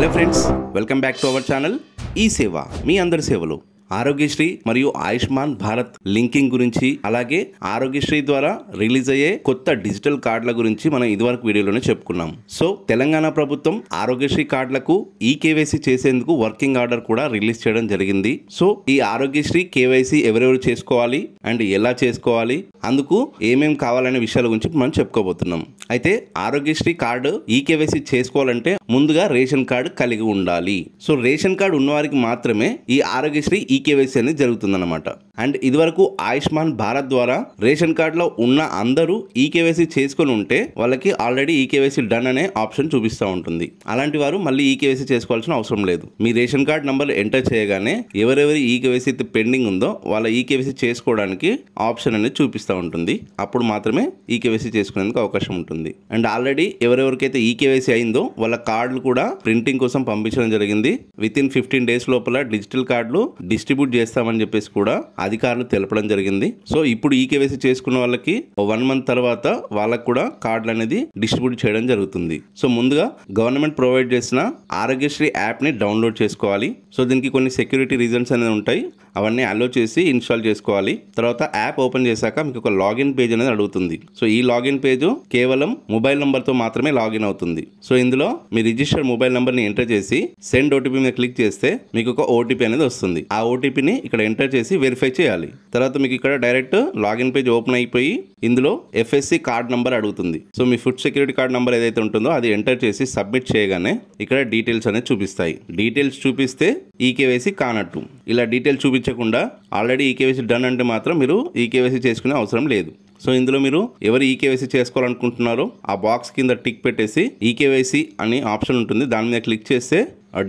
hello friends welcome back to our channel ఈ సేవ మీ అందరి సేవలు ఆరోగ్యశ్రీ మరియు ఆయుష్మాన్ భారత్ లింకింగ్ గురించి అలాగే ఆరోగ్యశ్రీ ద్వారా రిలీజ్ అయ్యే కొత్త డిజిటల్ కార్డుల గురించి మనం ఇదివరకు వీడియోలోనే చెప్పుకున్నాం సో తెలంగాణ ప్రభుత్వం ఆరోగ్యశ్రీ కార్డులకు ఈ కేవైసీ చేసేందుకు వర్కింగ్ ఆర్డర్ కూడా రిలీజ్ చేయడం జరిగింది సో ఈ ఆరోగ్యశ్రీ కేవైసీ ఎవరెవరు చేసుకోవాలి అండ్ ఎలా చేసుకోవాలి అందుకు ఏమేం కావాలనే విషయాల గురించి మనం చెప్పుకోబోతున్నాం అయితే ఆరోగ్యశ్రీ కార్డు ఈకేవైసీ చేసుకోవాలంటే ముందుగా రేషన్ కార్డు కలిగి ఉండాలి సో రేషన్ కార్డు ఉన్నవారికి మాత్రమే ఈ ఆరోగ్యశ్రీ ఈకేవైసీ అనేది జరుగుతుందన్నమాట అండ్ ఇదివరకు ఆయుష్మాన్ భారత్ ద్వారా రేషన్ కార్డులో ఉన్న అందరూ ఈ కేవైసీ చేసుకొని ఉంటే వాళ్ళకి ఆల్రెడీ ఈ కేవైసీ డన్ అనే ఆప్షన్ చూపిస్తూ ఉంటుంది అలాంటి వారు మళ్ళీ ఈ కేవైసీ చేసుకోవాల్సిన అవసరం లేదు మీ రేషన్ కార్డ్ నంబర్ ఎంటర్ చేయగానే ఎవరెవరి ఈ కేవైసీ అయితే పెండింగ్ ఉందో వాళ్ళ ఈ కేవైసీ చేసుకోవడానికి ఆప్షన్ అనేది చూపిస్తూ ఉంటుంది అప్పుడు మాత్రమే ఈ కేవైసీ చేసుకునేందుకు అవకాశం ఉంటుంది అండ్ ఆల్రెడీ ఎవరెవరికైతే ఈ కేవైసీ అయిందో వాళ్ళ కార్డులు కూడా ప్రింటింగ్ కోసం పంపించడం జరిగింది విత్ ఇన్ ఫిఫ్టీన్ డేస్ లోపల డిజిటల్ కార్డులు డిస్ట్రిబ్యూట్ చేస్తామని చెప్పేసి కూడా అధికారులు తెలపడం జరిగింది సో ఇప్పుడు ఈ కేవైసీ చేసుకున్న వాళ్ళకి వన్ మంత్ తర్వాత వాళ్ళకు కూడా కార్డులు అనేది డిస్ట్రిబ్యూట్ చేయడం జరుగుతుంది సో ముందుగా గవర్నమెంట్ ప్రొవైడ్ చేసిన ఆరోగ్యశ్రీ యాప్ని డౌన్లోడ్ చేసుకోవాలి సో దీనికి కొన్ని సెక్యూరిటీ రీజన్స్ అనేది ఉంటాయి అవన్నీ అలో చేసి ఇన్స్టాల్ చేసుకోవాలి తర్వాత యాప్ ఓపెన్ చేశాక మీకు ఒక లాగిన్ పేజ్ అనేది అడుగుతుంది సో ఈ లాగిన్ పేజ్ కేవలం మొబైల్ నెంబర్తో మాత్రమే లాగిన్ అవుతుంది సో ఇందులో మీ రిజిస్టర్ మొబైల్ నెంబర్ని ఎంటర్ చేసి సెండ్ ఓటీపీ మీద క్లిక్ చేస్తే మీకు ఒక ఓటీపీ అనేది వస్తుంది ఆ ఓటీపీని ఇక్కడ ఎంటర్ చేసి వెరిఫై చేయాలి తర్వాత మీకు ఇక్కడ డైరెక్ట్ లాగిన్ పేజ్ ఓపెన్ అయిపోయి ఇందులో ఎఫ్ఎస్సి కార్డ్ నెంబర్ అడుగుతుంది సో మీ ఫుడ్ సెక్యూరిటీ కార్డ్ నెంబర్ ఏదైతే ఉంటుందో అది ఎంటర్ చేసి సబ్మిట్ చేయగానే ఇక్కడ డీటెయిల్స్ అనేది చూపిస్తాయి డీటెయిల్స్ చూపిస్తే ఈకేవైసీ కానట్టు ఇలా డీటెయిల్స్ చూపించకుండా ఆల్రెడీ ఈకేవైసీ డన్ అంటే మాత్రం మీరు ఈకేవైసీ చేసుకునే అవసరం లేదు సో ఇందులో మీరు ఎవరు ఈకేవైసీ చేసుకోవాలనుకుంటున్నారో ఆ బాక్స్ కింద టిక్ పెట్టేసి ఈకేవైసీ అని ఆప్షన్ ఉంటుంది దాని మీద క్లిక్ చేస్తే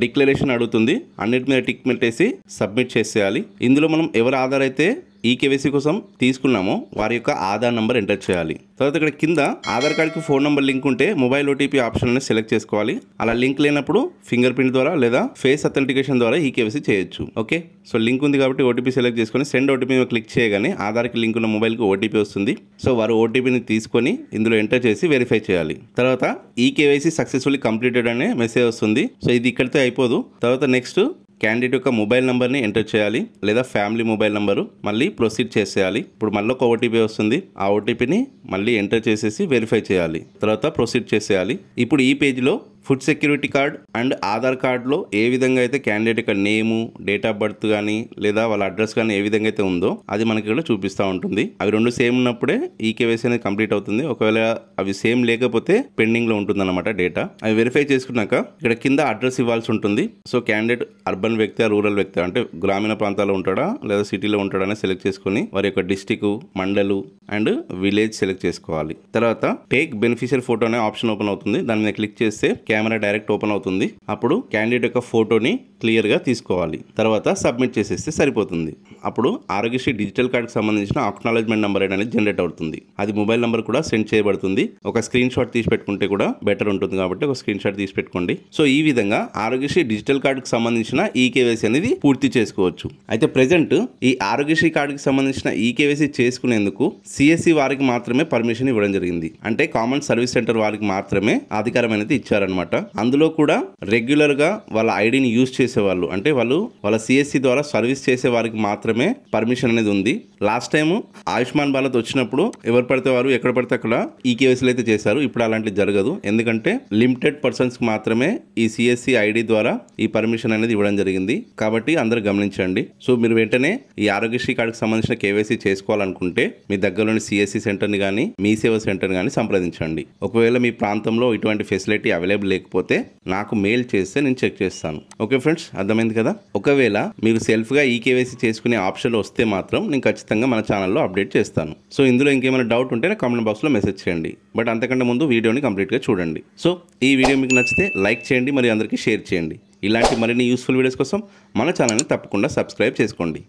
డిక్లరేషన్ అడుగుతుంది అన్నిటి మీద టిక్ పెట్టేసి సబ్మిట్ చేసేయాలి ఇందులో మనం ఎవరి ఆధార్ అయితే ఈ కేవైసీ కోసం తీసుకున్నామో వారి యొక్క ఆధార్ నెంబర్ ఎంటర్ చేయాలి తర్వాత ఇక్కడ కింద ఆధార్ కార్డ్కి ఫోన్ నెంబర్ లింక్ ఉంటే మొబైల్ ఓటీపీ ఆప్షన్ని సెలెక్ట్ చేసుకోవాలి అలా లింక్ లేనప్పుడు ఫింగర్ ప్రింట్ ద్వారా లేదా ఫేస్ అథెంటికేషన్ ద్వారా ఈ కేవైసీ చేయొచ్చు ఓకే సో లింక్ ఉంది కాబట్టి ఓటీపీ సెలెక్ట్ చేసుకొని సెండ్ ఓటీపీ క్లిక్ చేయగానే ఆధార్కి లింక్ ఉన్న మొబైల్కి ఓటీపీ వస్తుంది సో వారు ఓటీపీని తీసుకొని ఇందులో ఎంటర్ చేసి వెరిఫై చేయాలి తర్వాత ఈ కేవైసీ సక్సెస్ఫుల్లీ కంప్లీటెడ్ అనే మెసేజ్ వస్తుంది సో ఇది ఇక్కడితో అయిపోదు తర్వాత నెక్స్ట్ క్యాండిడేట్ యొక్క మొబైల్ నెంబర్ని ఎంటర్ చేయాలి లేదా ఫ్యామిలీ మొబైల్ నెంబరు మళ్ళీ ప్రొసీడ్ చేసేయాలి ఇప్పుడు మళ్ళీ ఒక ఓటీపీ వస్తుంది ఆ ఓటీపీని మళ్ళీ ఎంటర్ చేసేసి వెరిఫై చేయాలి తర్వాత ప్రొసీడ్ చేసేయాలి ఇప్పుడు ఈ పేజ్లో food security card and Aadhaar కార్డ్లో ఏ విధంగా అయితే క్యాండిడేట్ యొక్క నేము డేట్ ఆఫ్ బర్త్ కానీ లేదా వాళ్ళ అడ్రస్ కానీ ఏ విధంగా అయితే ఉందో అది మనకి ఇక్కడ చూపిస్తూ ఉంటుంది అవి రెండు సేమ్ ఉన్నప్పుడే ఈ కేవైసీ అనేది కంప్లీట్ అవుతుంది ఒకవేళ అవి సేమ్ లేకపోతే పెండింగ్లో ఉంటుంది అనమాట డేటా అవి వెరిఫై చేసుకున్నాక ఇక్కడ కింద అడ్రస్ ఇవ్వాల్సి ఉంటుంది సో క్యాండిడేట్ అర్బన్ వ్యక్తి రూరల్ వ్యక్తి అంటే గ్రామీణ ప్రాంతాల్లో ఉంటాడా లేదా సిటీలో ఉంటాడా అని సెలెక్ట్ చేసుకుని వారి యొక్క డిస్టిక్ మండలు అండ్ విలేజ్ సెలెక్ట్ చేసుకోవాలి తర్వాత టేక్ బెనిఫిషియల్ ఫోటో అనే ఆప్షన్ ఓపెన్ అవుతుంది దాని మీద క్లిక్ చేస్తే కెమెరా డైరెక్ట్ ఓపెన్ అవుతుంది అప్పుడు క్యాండిడేట్ యొక్క ఫోటోని క్లియర్గా తీసుకోవాలి తర్వాత సబ్మిట్ చేసేస్తే సరిపోతుంది అప్పుడు ఆరోగ్యశ్రీ డిజిటల్ కార్డుకి సంబంధించిన అక్నాలజ్మెంట్ నెంబర్ అనేది జనరేట్ అవుతుంది అది మొబైల్ నెంబర్ కూడా సెండ్ చేయబడుతుంది ఒక స్క్రీన్ షాట్ తీసి పెట్టుకుంటే కూడా బెటర్ ఉంటుంది కాబట్టి ఒక స్క్రీన్ షాట్ తీసి పెట్టుకోండి సో ఈ విధంగా ఆరోగ్యశ్రీ డిజిటల్ కార్డుకి సంబంధించిన ఈ కేవైసీ అనేది పూర్తి చేసుకోవచ్చు అయితే ప్రజెంట్ ఈ ఆరోగ్యశ్రీ కార్డుకి సంబంధించిన ఈ కేవైసీ చేసుకునేందుకు సిఎస్సి వారికి మాత్రమే పర్మిషన్ ఇవ్వడం జరిగింది అంటే కామన్ సర్వీస్ సెంటర్ వారికి మాత్రమే అధికారం అనేది ఇచ్చారనమాట అందులో కూడా రెగ్యులర్గా వాళ్ళ ఐడిని యూజ్ చేసి చేసేవాళ్ళు అంటే వాళ్ళు వాళ్ళ సిఎస్సి e ద్వారా సర్వీస్ చేసే వారికి మాత్రమే పర్మిషన్ అనేది ఉంది లాస్ట్ టైం ఆయుష్మాన్ భారత్ వచ్చినప్పుడు ఎవరు పడితే వారు ఎక్కడ పడితే అక్కడ ఈ కేసులు అయితే చేశారు ఇప్పుడు అలాంటివి జరగదు ఎందుకంటే లిమిటెడ్ కి మాత్రమే ఈ సిఎస్సి e ఐడి ద్వారా ఈ పర్మిషన్ అనేది ఇవ్వడం జరిగింది కాబట్టి అందరు గమనించండి సో మీరు వెంటనే ఈ ఆరోగ్యశ్రీ కార్డుకు సంబంధించిన కేవైసీ చేసుకోవాలనుకుంటే మీ దగ్గరలోని సిఎస్సి e సెంటర్ని కానీ మీ సేవ సెంటర్ని కానీ సంప్రదించండి ఒకవేళ మీ ప్రాంతంలో ఇటువంటి ఫెసిలిటీ అవైలబుల్ లేకపోతే నాకు మెయిల్ చేస్తే నేను చెక్ చేస్తాను ఓకే ఫ్రెండ్స్ ఫ్రెండ్స్ అర్థమైంది కదా ఒకవేళ మీరు సెల్ఫ్గా ఈ కేవైసీ చేసుకునే ఆప్షన్ వస్తే మాత్రం నేను ఖచ్చితంగా మన ఛానల్లో అప్డేట్ చేస్తాను సో ఇందులో ఇంకేమైనా డౌట్ ఉంటే కామెంట్ బాక్స్లో మెసేజ్ చేయండి బట్ అంతకంటే ముందు వీడియోని కంప్లీట్గా చూడండి సో ఈ వీడియో మీకు నచ్చితే లైక్ చేయండి మరియు అందరికీ షేర్ చేయండి ఇలాంటి మరిన్ని యూస్ఫుల్ వీడియోస్ కోసం మన ఛానల్ని తప్పకుండా సబ్స్క్రైబ్ చేసుకోండి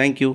థ్యాంక్ యూ